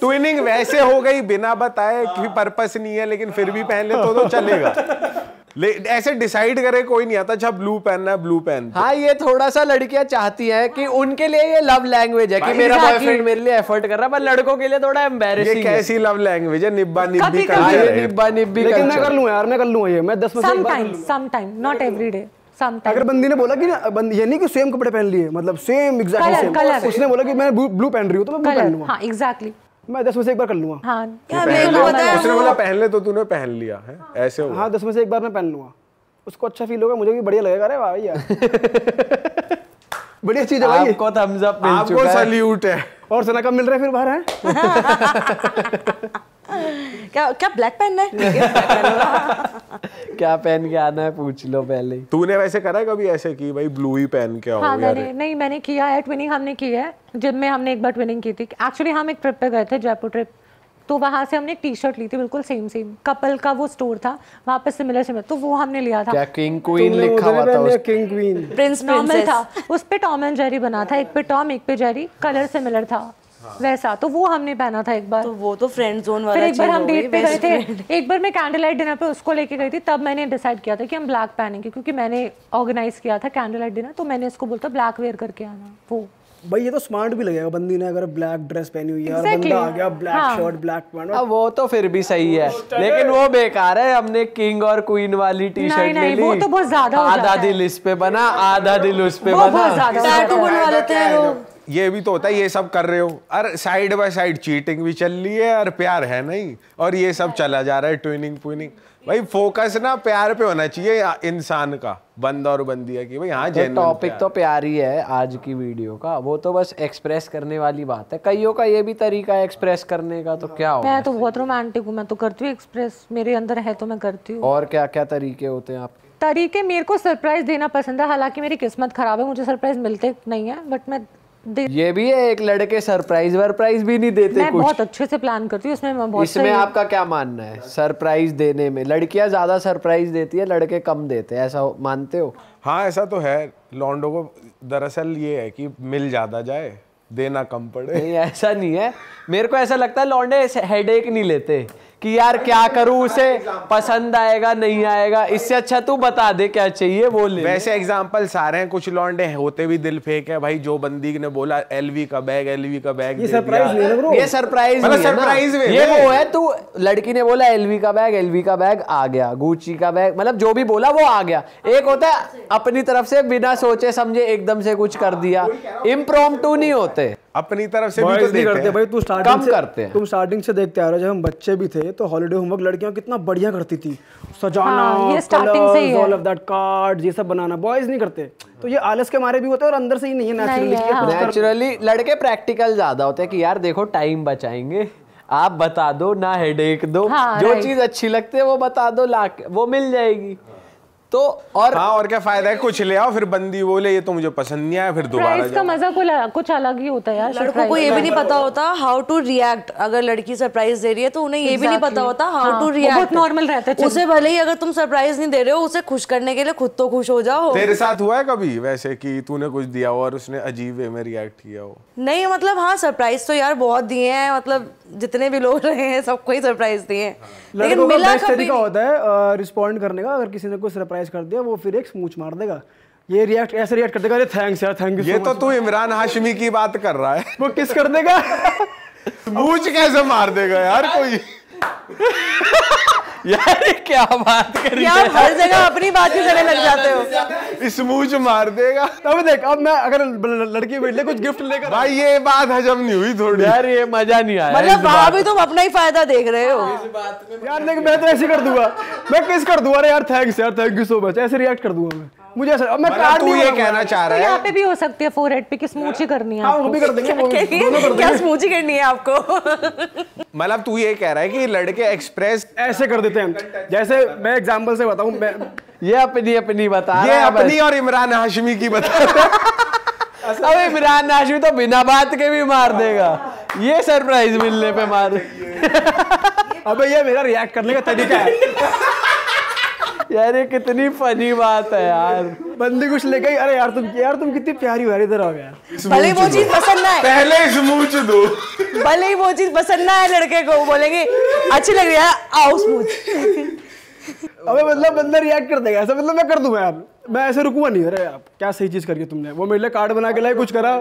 ट्विनिंग वैसे हो गई बिना बताए कि पर्पस हाँ। नहीं है लेकिन फिर भी हाँ। पहन ले तो, तो चलेगा ले ऐसे डिसाइड करे कोई नहीं आता अच्छा ब्लू पहनना है ब्लू पहन हाँ ये थोड़ा सा लड़कियां चाहती हैं कि हाँ। उनके लिए ये लव लैंग्वेज है कि मेरा बॉयफ्रेंड मेरे लिए एफर्ट कर रहा है पर लड़कों के लिए थोड़ा एम्बेसिंग है कैसी लव लैंग्वेज है निब्बा निब्बी का ये निब्बा निब्बी लेकिन मैं कर लूं यार मैं कर लूं ये मैं 10 में से एक सम टाइम नॉट एवरीडे अगर बंदी ने बोला कि ना ये नहीं कि सेम कपड़े पहन लिए मतलब सेम एग्जैक्टली सेम उसने बोला कि मैं ब्लू पहन रही हूँ तो मैं ब्लू पहन लूंगा हाँ एग्जैक्टली मैं दस में से एक बार कर लूंगा हाँ उसने तो बोला पहन ले तो तूने पहन लिया है ऐसे हो हाँ दस में से एक बार मैं पहन लूंगा उसको अच्छा फील होगा मुझे भी बढ़िया लगेगा अरे भाई यार बढ़िया चीज है भाई आपको थम्स तो अप मिल चुका है आपको सैल्यूट है और सना कब मिल रहा है फिर बाहर है क्या क्या ब्लैक पेन है क्या पहन के आना है पूछ लो पहले तूने वैसे करा है कभी ऐसे की भाई ब्लू ही पहन के हाँ, मैंने नहीं मैंने किया है ट्विनिंग हमने की है जिम में हमने एक बार ट्विनिंग की थी एक्चुअली हम एक ट्रिप पे गए थे जयपुर ट्रिप तो वहाँ से हमने एक टी शर्ट ली थी बिल्कुल सेम सेम कपल का वो स्टोर था वहाँ पे सिमिलर सिमिलर तो वो हमने लिया था क्या किंग क्वीन लिखा हुआ था किंग क्वीन प्रिंस नॉर्मल था उस पे टॉम एंड जेरी बना था एक पे टॉम एक पे जेरी कलर सिमिलर था हाँ। वैसा तो वो हमने पहना था एक बार तो वो तो फ्रेंड जोन वाला फिर एक बार हम डेट पे गए थे एक बार मैं कैंडल लाइट डिनर पे उसको लेके गई थी तब मैंने डिसाइड किया था कि हम ब्लैक पहनेंगे क्योंकि मैंने ऑर्गेनाइज किया था कैंडल लाइट डिनर तो मैंने उसको बोलता ब्लैक वेयर करके आना वो भाई ये तो स्मार्ट भी लगेगा बंदी ने अगर ब्लैक ड्रेस पहनी हुई है exactly. और बंदा आ गया ब्लैक हाँ। शर्ट ब्लैक पैंट हाँ, वो तो फिर भी सही है तो लेकिन वो बेकार है हमने किंग और क्वीन वाली टी शर्ट ले ली वो तो बहुत ज्यादा आधा दिल इस पे बना आधा दिल उस पे बना टैटू बनवा लेते हैं लोग ये भी तो होता है ये सब कर रहे हो अरे साइड बाय साइड चीटिंग भी चल रही है और प्यार है नहीं और ये सब चला जा रहा है ट्विनिंग पुइनिंग भाई फोकस ना प्यार पे होना चाहिए इंसान का बंदा और बंदिया की भाई हाँ टॉपिक तो, तो प्यार ही है आज की वीडियो का वो तो बस एक्सप्रेस करने वाली बात है कईयों का ये भी तरीका है एक्सप्रेस करने का तो क्या हो मैं तो बहुत रोमांटिक हूँ मैं तो करती हूँ एक्सप्रेस मेरे अंदर है तो मैं करती हूँ और क्या क्या तरीके होते हैं आपके तरीके मेरे को सरप्राइज देना पसंद है हालांकि मेरी किस्मत खराब है मुझे सरप्राइज मिलते नहीं है बट मैं ये भी है एक लड़के सरप्राइज वरप्राइज भी नहीं देते मैं कुछ। बहुत अच्छे से प्लान करती हूँ इसमें बहुत इसमें आपका क्या मानना है सरप्राइज देने में लड़कियाँ ज्यादा सरप्राइज देती है लड़के कम देते हैं ऐसा मानते हो हाँ ऐसा तो है लॉन्डो को दरअसल ये है कि मिल ज्यादा जाए देना कम पड़े नहीं ऐसा नहीं है मेरे को ऐसा लगता है लॉन्डे हेड नहीं लेते कि यार क्या करूं उसे पसंद आएगा नहीं आएगा इससे अच्छा तू बता दे क्या चाहिए बोल ले वैसे एग्जांपल सारे हैं कुछ लौंडे होते भी दिल फेंक है भाई जो बंदी ने बोला एलवी का बैग एलवी का बैग ये सरप्राइज ये सरप्राइज मतलब ये वो है तू लड़की ने बोला एलवी का बैग एलवी का बैग आ गया गुची का बैग मतलब जो भी बोला वो आ गया एक होता है अपनी तरफ से बिना सोचे समझे एकदम से कुछ कर दिया इम्प्रोम हाँ, नहीं होते अपनी तरफ से भी तो देखते करते भाई तू स्टार्टिंग से करते हैं तुम स्टार्टिंग से देखते आ रहे हो जब हम बच्चे भी थे तो हॉलीडे होमवर्क लड़कियां कितना बढ़िया करती थी सजाना हाँ, ये स्टार्टिंग से ही ऑल ऑफ दैट कार्ड ये सब बनाना बॉयज नहीं करते तो ये आलस के मारे भी होते हैं और अंदर से ही नहीं है नेचुरली नेचुरली हाँ। लड़के प्रैक्टिकल ज्यादा होते हैं कि यार देखो टाइम बचाएंगे आप बता दो ना हेडेक दो हाँ, जो चीज अच्छी लगती है वो बता दो ला वो मिल जाएगी तो और हाँ और क्या फायदा है कुछ ले आओ फिर बंदी बोले ये तो मुझे पसंद नहीं आया फिर दोबारा इसका मजा कुछ अलग ही होता है यार लड़कों को ये भी नहीं पता होता हाउ टू रिएक्ट अगर लड़की सरप्राइज दे रही है तो उन्हें ये भी नहीं पता होता हाउ टू रिएक्ट बहुत नॉर्मल रहता है उसे भले ही अगर तुम सरप्राइज नहीं दे रहे हो उसे खुश करने के लिए खुद तो खुश हो जाओ तेरे साथ हुआ है कभी वैसे की तूने कुछ दिया हो और उसने अजीब वे में रिएक्ट किया हो नहीं मतलब हाँ सरप्राइज तो यार बहुत दिए हैं मतलब जितने भी लोग रहे हैं सबको ही सरप्राइज दिए हैं लेकिन मिला का तरीका होता है रिस्पॉन्ड करने का अगर किसी ने कोई सरप्राइज कर दिया वो फिर एक स्मूच मार देगा ये रिएक्ट ऐसे रिएक्ट कर देगा अरे थैंक्स यार थैंक यू ये तो तू इमरान हाशमी की बात कर रहा है वो किस कर देगा स्मूच कैसे मार देगा यार कोई यार क्या बात कर रही है हर जगह अपनी बात ही करने लग जाते हो स्मूच मार देगा तब देख अब मैं अगर लड़की बेटे कुछ गिफ्ट लेकर भाई ये बात हजम नहीं हुई थोड़ी यार ये मजा नहीं आया मतलब वहां भी तुम अपना ही फायदा देख रहे हो यार देख मैं तो ऐसे कर दूंगा मैं किस कर दूंगा अरे यार थैंक्स यार थैंक यू सो मच ऐसे रिएक्ट कर दूंगा मैं मुझे असर मैं मतलब प्यार नहीं ये कहना चाह रहा तो है यहाँ पे भी हो सकती है फोरहेड पे कि स्मूची हाँ। करनी है हाँ वो भी कर देंगे दोनों कर देंगे क्या स्मूची करनी है आपको मतलब तू ये कह रहा है कि लड़के एक्सप्रेस ऐसे कर देते हैं जैसे मैं एग्जांपल से बताऊं मैं ये अपनी अपनी बता ये अपनी और इमरान हाशमी की बता अब इमरान हाशमी तो बिना बात के भी मार देगा ये सरप्राइज मिलने पे मार अबे ये मेरा रिएक्ट करने का तरीका है यार ये कितनी फनी बात है यार बंदे कुछ ले गई अरे यार तुम यार तुम कितनी प्यारी हो यार इधर आओ यार भले वो चीज पसंद ना है पहले स्मूच दो भले ही वो चीज पसंद ना है लड़के को बोलेंगे अच्छी लग रही है आओ स्मूच अबे मतलब बंदा रिएक्ट कर देगा ऐसा मतलब मैं कर दूंगा यार मैं ऐसे रुकूंगा नहीं अरे आप क्या सही चीज करके तुमने वो मेरे लिए कार्ड बना के लाए कुछ करा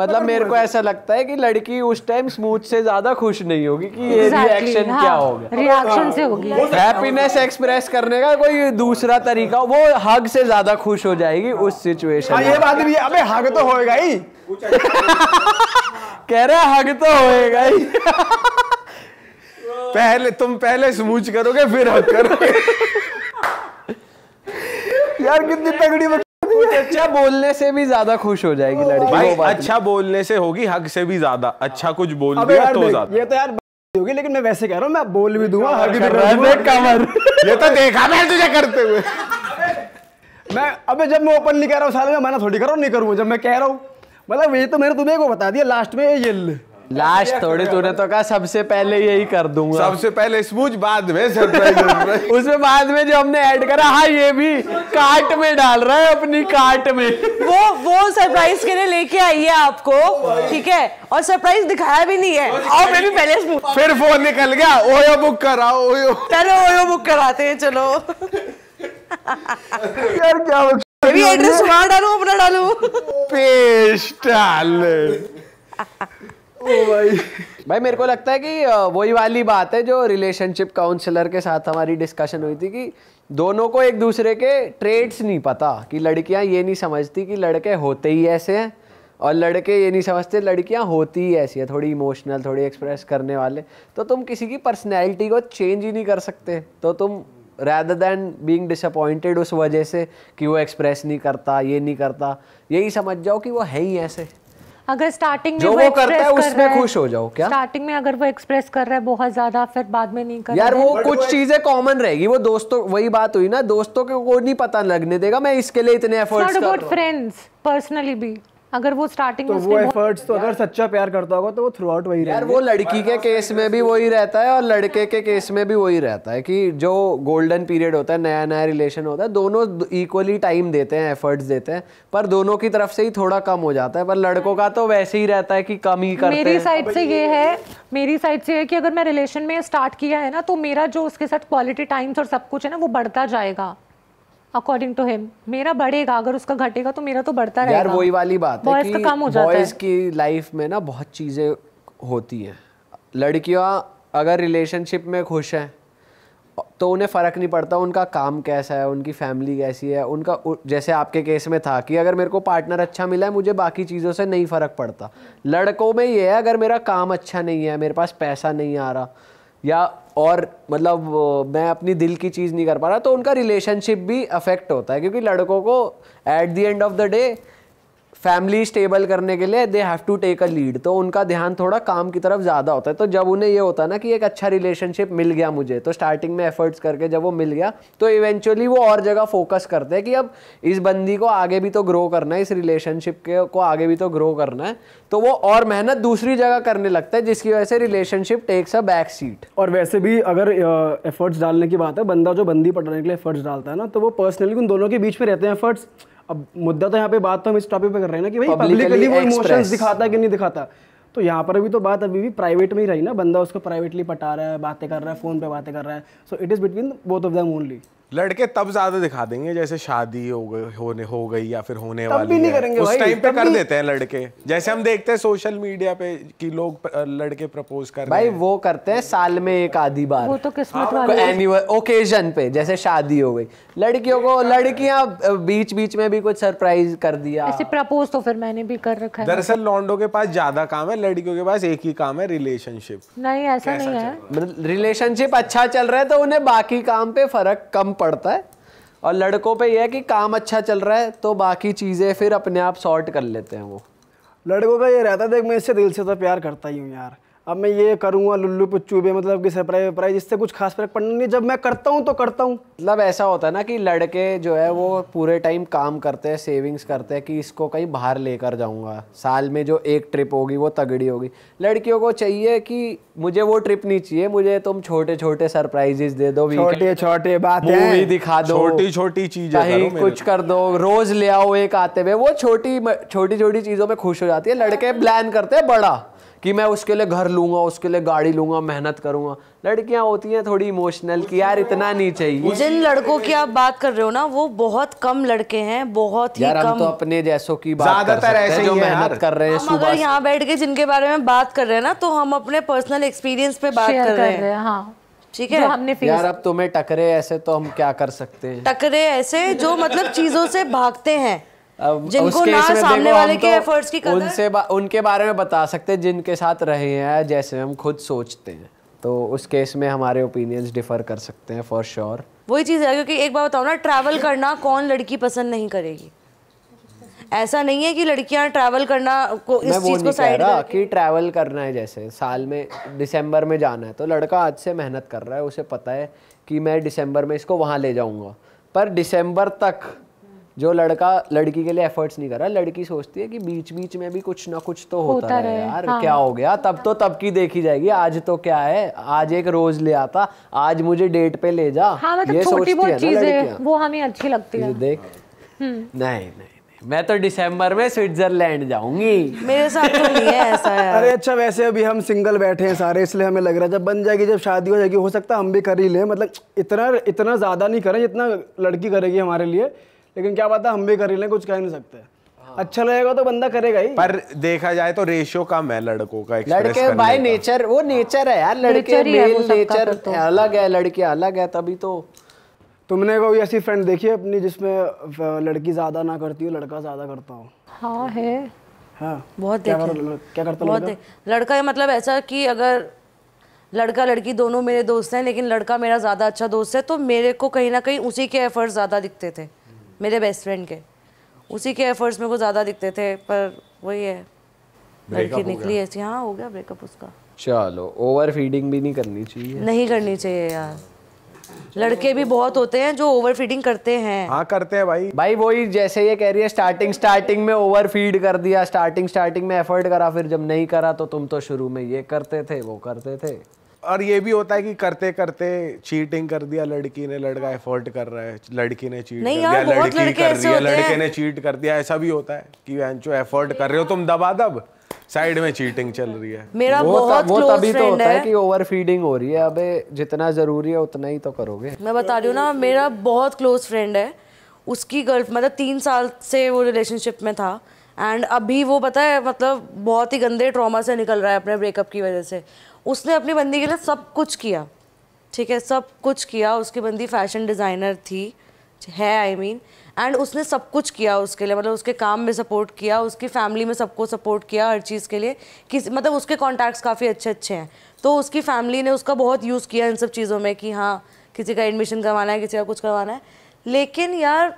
मतलब मेरे को ऐसा लगता है कि लड़की उस टाइम स्मूथ से ज्यादा खुश नहीं होगी कि ये रिएक्शन हाँ, क्या होगा रिएक्शन से होगी हैप्पीनेस एक्सप्रेस करने का कोई दूसरा तरीका वो हग से ज्यादा खुश हो जाएगी उस सिचुएशन हाँ, ये बात भी है अबे हग तो होएगा ही कह रहा हग तो होएगा ही पहले तुम पहले स्मूच करोगे फिर हग करोगे यार कितनी तगड़ी अच्छा बोलने से भी ज्यादा खुश हो जाएगी लड़की भाई अच्छा बोलने से होगी हक से भी ज्यादा अच्छा कुछ बोल दिया तो ज्यादा ये तो यार होगी लेकिन मैं वैसे कह रहा हूँ मैं बोल भी दूंगा हक कमर ये तो देखा मैं तुझे करते हुए मैं अबे जब मैं ओपनली कह रहा हूँ साल में मना थोड़ी करो नहीं करूँगा जब मैं कह रहा हूँ मतलब ये तो मैंने तुम्हें को बता दिया लास्ट में ये लास्ट थोड़ी तूने तो कहा सबसे पहले यही कर दूंगा सबसे पहले स्मूज बाद में सरप्राइज उसमें बाद में जो हमने ऐड करा हाँ ये भी कार्ट में डाल रहा है अपनी कार्ट में वो वो सरप्राइज के लिए लेके आई है आपको ठीक है और सरप्राइज दिखाया भी नहीं है और मैं भी पहले फिर फोन निकल गया ओयो बुक करा ओयो चलो ओयो बुक कराते हैं चलो यार क्या एड्रेस वहां डालू अपना डालू पेस्ट डाल भाई भाई मेरे को लगता है कि वही वाली बात है जो रिलेशनशिप काउंसलर के साथ हमारी डिस्कशन हुई थी कि दोनों को एक दूसरे के ट्रेड्स नहीं पता कि लड़कियां ये नहीं समझती कि लड़के होते ही ऐसे हैं और लड़के ये नहीं समझते लड़कियां होती ही ऐसी है थोड़ी इमोशनल थोड़ी एक्सप्रेस करने वाले तो तुम किसी की पर्सनैलिटी को चेंज ही नहीं कर सकते तो तुम रैदर दैन बींग डिसअपॉइंटेड उस वजह से कि वो एक्सप्रेस नहीं करता ये नहीं करता यही समझ जाओ कि वो है ही ऐसे अगर स्टार्टिंग में जो वो, वो करता है उसमें कर खुश हो जाओ क्या स्टार्टिंग में अगर वो एक्सप्रेस कर रहा है बहुत ज्यादा फिर बाद में नहीं कर यार वो कुछ चीजें कॉमन रहेगी वो दोस्तों वही बात हुई ना दोस्तों को नहीं पता लगने देगा मैं इसके लिए इतने एफर्ट्स कर रहा हूं फ्रेंड्स पर्सनली भी अगर वो स्टार्टिंग तो वो एफर्ट्स तो अगर सच्चा प्यार करता होगा तो वो थ्रू आउट वही यार वो लड़की के केस में भी वही रहता है और लड़के के केस में भी वही रहता है कि जो गोल्डन पीरियड होता है नया नया रिलेशन होता है दोनों इक्वली टाइम देते हैं एफर्ट्स देते हैं पर दोनों की तरफ से ही थोड़ा कम हो जाता है पर लड़कों का तो वैसे ही रहता है कि कम ही करते मेरी साइड से ये है मेरी साइड से है कि अगर मैं रिलेशन में स्टार्ट किया है ना तो मेरा जो उसके साथ क्वालिटी टाइम्स और सब कुछ है ना वो बढ़ता जाएगा अकॉर्डिंग टू हिम मेरा बढ़ेगा अगर उसका घटेगा तो मेरा तो बढ़ता रहेगा यार वही वाली बात है कि कम हो जाता है की लाइफ में ना बहुत चीज़ें होती हैं लड़कियाँ अगर रिलेशनशिप में खुश हैं तो उन्हें फ़र्क नहीं पड़ता उनका काम कैसा है उनकी फैमिली कैसी है उनका जैसे आपके केस में था कि अगर मेरे को पार्टनर अच्छा मिला है मुझे बाकी चीज़ों से नहीं फ़र्क पड़ता लड़कों में ये है अगर मेरा काम अच्छा नहीं है मेरे पास पैसा नहीं आ रहा या और मतलब मैं अपनी दिल की चीज़ नहीं कर पा रहा तो उनका रिलेशनशिप भी अफेक्ट होता है क्योंकि लड़कों को at the end of the day family stable करने के लिए they have to take a lead तो उनका ध्यान थोड़ा काम की तरफ ज़्यादा होता है तो जब उन्हें ये होता है ना कि एक अच्छा रिलेशनशिप मिल गया मुझे तो स्टार्टिंग में एफर्ट्स करके जब वो मिल गया तो इवेंचुअली वो और जगह फोकस करते हैं कि अब इस बंदी को आगे भी तो ग्रो करना है इस रिलेशनशिप के को आगे भी तो ग्रो करना है तो वो और मेहनत दूसरी जगह करने लगता है जिसकी वजह से relationship takes a back seat और वैसे भी अगर एफर्ट्स डालने की बात है बंदा जो बंदी पटाने के लिए एफर्ट्स डालता है ना तो वो पर्सनली उन दोनों के बीच में रहते हैं एफर्ट्स अब मुद्दा तो यहाँ पे बात तो हम इस टॉपिक पे कर रहे हैं ना कि भाई पब्लिकली वो इमोशंस दिखाता है कि नहीं दिखाता तो यहाँ पर अभी तो बात अभी भी प्राइवेट में ही रही ना बंदा उसको प्राइवेटली पटा रहा है बातें कर रहा है फ़ोन पे बातें कर रहा है so it is between both of them only लड़के तब ज्यादा दिखा देंगे जैसे शादी हो गई होने हो गई या फिर होने तब वाली भी नहीं करेंगे उस टाइम पे कर भी... देते हैं लड़के जैसे हम देखते हैं सोशल मीडिया पे कि लोग लड़के प्रपोज कर भाई वो करते हैं साल में एक आधी बार वो तो किस्मत हाँ, ओकेजन पे जैसे शादी हो गई लड़कियों को लड़कियां बीच बीच में भी कुछ सरप्राइज कर दिया ऐसे प्रपोज तो फिर मैंने भी कर रखा है दरअसल लॉन्डो के पास ज्यादा काम है लड़कियों के पास एक ही काम है रिलेशनशिप नहीं ऐसा नहीं है रिलेशनशिप मतलब अच्छा चल रहा है तो उन्हें बाकी काम पे फर्क कम पड़ता है और लड़कों पे यह है कि काम अच्छा चल रहा है तो बाकी चीज़ें फिर अपने आप सॉर्ट कर लेते हैं वो लड़कों का ये रहता है देख मैं इससे दिल से तो प्यार करता ही हूँ यार अब मैं ये करूँगा लुल्लू पुच्चू भी मतलब कि सरप्राइज वरप्राइज इससे कुछ खास फर्क पड़ना नहीं जब मैं करता हूँ तो करता हूँ मतलब ऐसा होता है ना कि लड़के जो है वो पूरे टाइम काम करते हैं सेविंग्स करते हैं कि इसको कहीं बाहर लेकर जाऊँगा साल में जो एक ट्रिप होगी वो तगड़ी होगी लड़कियों को चाहिए कि मुझे वो ट्रिप नहीं चाहिए मुझे तुम छोटे छोटे सरप्राइजेस दे दो छोटे छोटे बातें दिखा दो छोटी छोटी चीजें कुछ कर दो रोज ले आओ एक आते हुए वो छोटी छोटी छोटी चीज़ों में खुश हो जाती है लड़के प्लान करते हैं बड़ा कि मैं उसके लिए घर लूंगा उसके लिए गाड़ी लूंगा मेहनत करूंगा लड़कियाँ होती हैं थोड़ी इमोशनल कि यार इतना नहीं चाहिए जिन लड़कों की आप बात कर रहे हो ना वो बहुत कम लड़के हैं बहुत ही कम तो अपने जैसों की बात कर सकते जो मेहनत कर रहे हैं सुबह यहाँ बैठ के जिनके बारे में बात कर रहे हैं ना तो हम अपने पर्सनल एक्सपीरियंस पे बात कर रहे हैं हाँ। ठीक है हमने यार अब तुम्हें टकरे ऐसे तो हम क्या कर सकते हैं टकरे ऐसे जो मतलब चीजों से भागते हैं जिनको ना सामने वाले के एफर्ट्स तो की कदर उनसे उनके बारे में बता सकते हैं जिनके साथ रहे हैं जैसे हम खुद सोचते हैं तो उस केस में हमारे ओपिनियंस डिफर कर सकते हैं फॉर श्योर वही चीज़ है क्योंकि एक बार बताओ ना ट्रैवल करना कौन लड़की पसंद नहीं करेगी ऐसा नहीं है कि लड़कियां ट्रैवल करना को इस चीज को साइड कि ट्रैवल करना है जैसे साल में दिसंबर में जाना है तो लड़का आज से मेहनत कर रहा है उसे पता है कि मैं दिसंबर में इसको वहां ले जाऊंगा पर दिसंबर तक जो लड़का लड़की के लिए एफर्ट्स नहीं कर रहा लड़की सोचती है कि बीच बीच में भी कुछ ना कुछ तो होता, होता रहे यार हाँ। क्या हो गया तब तो तब की देखी जाएगी आज तो क्या है आज एक रोज ले आता आज मुझे डेट पे ले जा हाँ, मतलब ये सोचती है चीजें वो हमें अच्छी लगती है देख हम्म। नहीं नहीं मैं तो दिसंबर में स्विट्जरलैंड जाऊंगी मेरे साथ तो नहीं है ऐसा है अरे अच्छा वैसे अभी हम सिंगल बैठे हैं सारे इसलिए हमें लग रहा है जब बन जाएगी जब शादी हो जाएगी हो सकता है हम भी कर ही लें मतलब इतना इतना ज़्यादा नहीं करें जितना लड़की करेगी हमारे लिए लेकिन क्या बात है हम भी कर ही लें कुछ कह नहीं सकते हाँ। अच्छा लगेगा तो बंदा करेगा ही पर देखा जाए तो रेशियो कम है लड़कों का लड़के बाय नेचर वो नेचर है यार लड़के मेल नेचर तो, तो। अलग है लड़के अलग है तभी तो तुमने कोई ऐसी फ्रेंड देखी है अपनी जिसमें लड़की ज्यादा ना करती हो लड़का ज्यादा करता हो हाँ है हाँ बहुत क्या, कर, क्या करता बहुत लड़का? लड़का ये मतलब ऐसा कि अगर लड़का लड़की दोनों मेरे दोस्त हैं लेकिन लड़का मेरा ज़्यादा अच्छा दोस्त है तो मेरे को कहीं ना कहीं उसी के एफर्ट ज़्यादा दिखते थे मेरे बेस्ट फ्रेंड के उसी के एफर्ट्स में वो ज़्यादा दिखते थे पर वही है लड़की निकली ऐसी हाँ हो गया ब्रेकअप उसका चलो ओवर फीडिंग भी नहीं करनी चाहिए नहीं करनी चाहिए यार लड़के भी बहुत होते हैं जो ओवर फीडिंग करते हैं हाँ करते हैं भाई भाई वही जैसे ये कह रही है स्टार्टिंग स्टार्टिंग में ओवर फीड कर दिया स्टार्टिंग स्टार्टिंग में एफर्ट करा फिर जब नहीं करा तो तुम तो शुरू में ये करते थे वो करते थे और ये भी होता है कि करते करते चीटिंग कर दिया लड़की ने लड़का एफर्ट कर रहा है लड़की ने चीट नहीं कर दिया लड़की लड़के कर दिया लड़के ने चीट कर दिया ऐसा भी होता है कि एंचो एफर्ट कर रहे हो तुम दबा दब साइड में चीटिंग चल रही है मेरा वो बहुत वो तभी तो होता है, है कि ओवर फीडिंग हो रही है अबे जितना जरूरी है उतना ही तो करोगे मैं बता रही हूँ ना मेरा बहुत क्लोज फ्रेंड है उसकी गर्ल मतलब तीन साल से वो रिलेशनशिप में था एंड अभी वो पता है मतलब बहुत ही गंदे ट्रॉमा से निकल रहा है अपने ब्रेकअप की वजह से उसने अपनी बंदी के लिए सब कुछ किया ठीक है सब कुछ किया उसकी बंदी फैशन डिज़ाइनर थी है आई मीन एंड उसने सब कुछ किया उसके लिए मतलब उसके काम में सपोर्ट किया उसकी फैमिली में सबको सपोर्ट किया हर चीज़ के लिए किस मतलब उसके कॉन्टैक्ट्स काफ़ी अच्छे अच्छे हैं तो उसकी फैमिली ने उसका बहुत यूज़ किया इन सब चीज़ों में कि हाँ किसी का एडमिशन करवाना है किसी का कुछ करवाना है लेकिन यार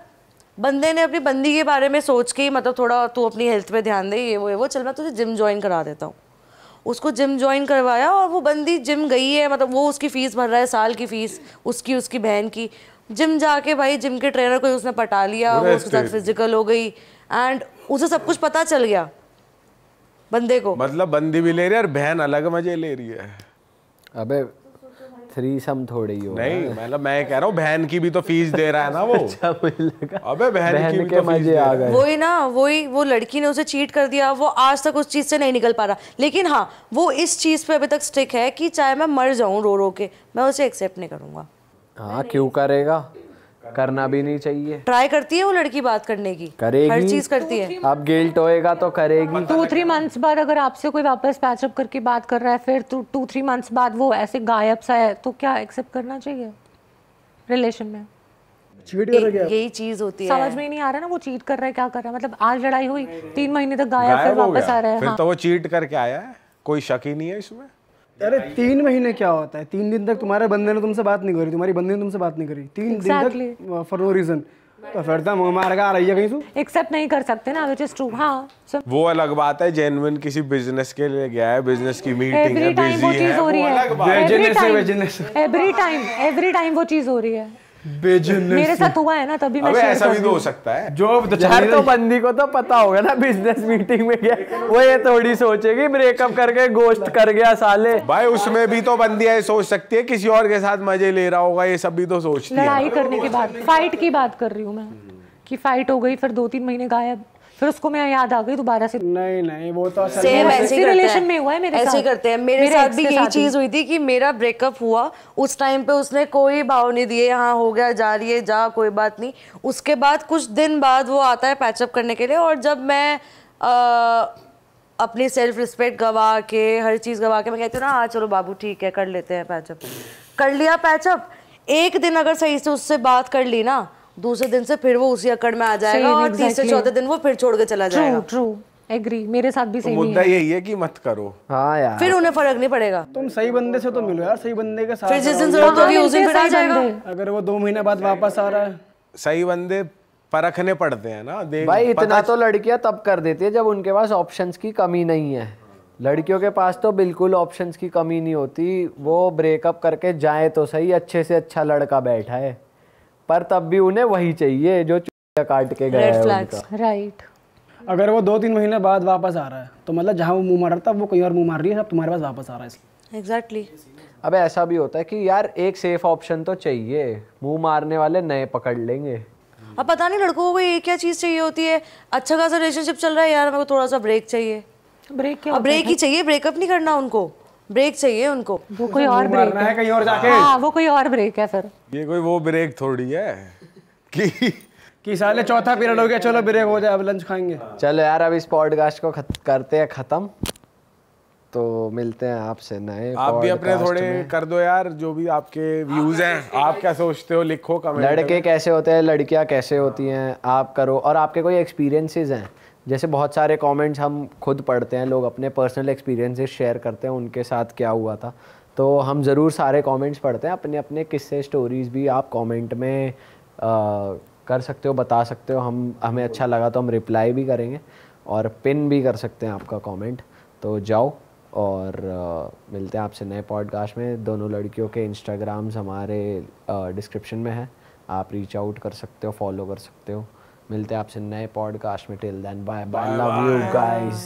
बंदे ने अपनी बंदी के बारे में सोच के ही मतलब थोड़ा तू अपनी हेल्थ पे ध्यान दे ये वो ये वो चल मैं तुझे जिम ज्वाइन करा देता हूँ उसको जिम ज्वाइन करवाया और वो बंदी जिम गई है मतलब वो उसकी फ़ीस भर रहा है साल की फ़ीस उसकी उसकी बहन की जिम जाके भाई जिम के ट्रेनर को उसने पटा लिया वो उसके साथ फिजिकल हो गई एंड उसे सब कुछ पता चल गया बंदे को मतलब बंदी भी ले रही है और बहन अलग मजे ले रही है अबे थ्री सम थोड़े ही हो नहीं मतलब मैं कह रहा हूँ बहन की भी तो फीस दे रहा है ना वो अच्छा लगा अबे बहन, बहन की भी के तो मजे आ गए वही ना वही वो लड़की ने उसे चीट कर दिया वो आज तक उस चीज से नहीं निकल पा रहा लेकिन हाँ वो इस चीज पे अभी तक स्टिक है कि चाहे मैं मर जाऊँ रो रो के मैं उसे एक्सेप्ट नहीं करूंगा हाँ क्यों करेगा करना भी नहीं चाहिए ट्राई करती है वो लड़की बात करने की करेगी हर चीज करती है अब गिल्ट होएगा तो करेगी टू थ्री मंथ्स बाद अगर आपसे कोई वापस पैचअप करके बात कर रहा है फिर टू थ्री मंथ्स बाद वो ऐसे गायब सा है तो क्या एक्सेप्ट करना चाहिए रिलेशन में यही चीज होती है समझ में नहीं आ रहा ना वो चीट कर रहा है क्या कर रहा है मतलब आज लड़ाई हुई तीन महीने तक गायब फिर वापस आ रहा है हाँ। तो वो चीट करके आया है कोई शक ही नहीं है इसमें अरे तीन महीने क्या होता है तीन दिन तक तुम्हारे बंदे ने तुमसे बात नहीं करी तुम्हारी बंदे ने तुमसे बात नहीं करी तीन दिन तक फॉर नो रीजन तो फिर तो मार का रही है कहीं एक्सेप्ट नहीं कर सकते ना इज ट्रू हाँ, वो अलग बात है किसी बिजनेस के लिए गया है बिजनेस की मीटिंग है बिजी है एवरी टाइम एवरी टाइम वो चीज हो रही है बिजनेस मेरे साथ हुआ है ना तभी मैं ऐसा भी तो हो सकता है जो यार तो बंदी को तो पता होगा ना बिजनेस मीटिंग में गया वो ये थोड़ी सोचेगी ब्रेकअप करके गोश्त कर गया साले भाई उसमें भी तो बंदी ये सोच सकती है किसी और के साथ मजे ले रहा होगा ये सब भी तो सोच लड़ाई करने की बात फाइट की बात कर रही हूँ मैं कि फाइट हो गई फिर दो तीन महीने गायब फिर उसको मैं याद आ गई दोबारा से नहीं नहीं वो तो सेम ऐसे ही रिलेशन में हुआ है मेरे ऐसे करते हैं मेरे, मेरे साथ भी यही चीज हुई थी कि मेरा ब्रेकअप हुआ उस टाइम पे उसने कोई भाव नहीं दिए हाँ हो गया जा रही है जा कोई बात नहीं उसके बाद कुछ दिन बाद वो आता है पैचअप करने के लिए और जब मैं अपनी सेल्फ रिस्पेक्ट गवा के हर चीज़ गवा के मैं कहती हूँ ना हाँ चलो बाबू ठीक है कर लेते हैं पैचअप कर लिया पैचअप एक दिन अगर सही से उससे बात कर ली ना दूसरे दिन से फिर वो उसी अकड़ में आ जाएगा और तीसरे चौथे दिन वो फिर छोड़ के चला जाएगा ट्रू एग्री मेरे साथ भी सही मुद्दा यही है कि मत करो हाँ यार फिर उन्हें फर्क नहीं पड़ेगा तुम सही बंदे से तो मिलो यार सही बंदे के साथ फिर जिस दिन जरूरत होगी हाँ, उस दिन फिर आ जाएगा अगर वो दो महीने बाद वापस आ रहा है सही बंदे परखने पड़ते हैं ना देख भाई इतना तो लड़कियां तब कर देती है जब उनके पास ऑप्शंस की कमी नहीं है लड़कियों के पास तो बिल्कुल ऑप्शंस की कमी नहीं होती वो ब्रेकअप करके जाए तो सही अच्छे से अच्छा लड़का बैठा है पर तब भी उन्हें वही चाहिए जो चुटिया काट के गए राइट अगर वो दो तीन महीने बाद वापस आ रहा है तो मतलब जहाँ वो मुंह मार रहा था वो कहीं और मुंह मार रही है अब तुम्हारे पास वापस आ रहा है इसलिए एग्जैक्टली अब ऐसा भी होता है कि यार एक सेफ ऑप्शन तो चाहिए मुंह मारने वाले नए पकड़ लेंगे अब पता नहीं लड़कों को ये क्या चीज़ चाहिए होती है अच्छा खासा रिलेशनशिप चल रहा है यार मेरे को थोड़ा सा ब्रेक चाहिए ब्रेक क्या ब्रेक ही चाहिए ब्रेकअप नहीं करना उनको ब्रेक चाहिए उनको वो कोई और ब्रेक है कहीं और जाके हाँ वो कोई और ब्रेक है फिर ये कोई वो ब्रेक थोड़ी है कि कि साले चौथा पीरियड हो गया चलो ब्रेक हो जाए अब लंच खाएंगे हाँ। चलो यार अब इस पॉडकास्ट को खत, करते हैं ख़त्म तो मिलते हैं आपसे नए आप भी अपने थोड़े कर दो यार जो भी आपके व्यूज हैं आप क्या सोचते हो लिखो कमेंट लड़के कैसे होते हैं लड़कियां कैसे होती हैं आप करो और आपके कोई एक्सपीरियंसेस हैं जैसे बहुत सारे कमेंट्स हम खुद पढ़ते हैं लोग अपने पर्सनल एक्सपीरियंसेस शेयर करते हैं उनके साथ क्या हुआ था तो हम ज़रूर सारे कमेंट्स पढ़ते हैं अपने अपने किस्से स्टोरीज़ भी आप कमेंट में आ, कर सकते हो बता सकते हो हम हमें अच्छा लगा तो हम रिप्लाई भी करेंगे और पिन भी कर सकते हैं आपका कमेंट तो जाओ और आ, मिलते हैं आपसे नए पॉडकास्ट में दोनों लड़कियों के इंस्टाग्राम्स हमारे डिस्क्रिप्शन में हैं आप रीच आउट कर सकते हो फॉलो कर सकते हो मिलते हैं आपसे नए पॉडकास्ट में till then bye bye love you guys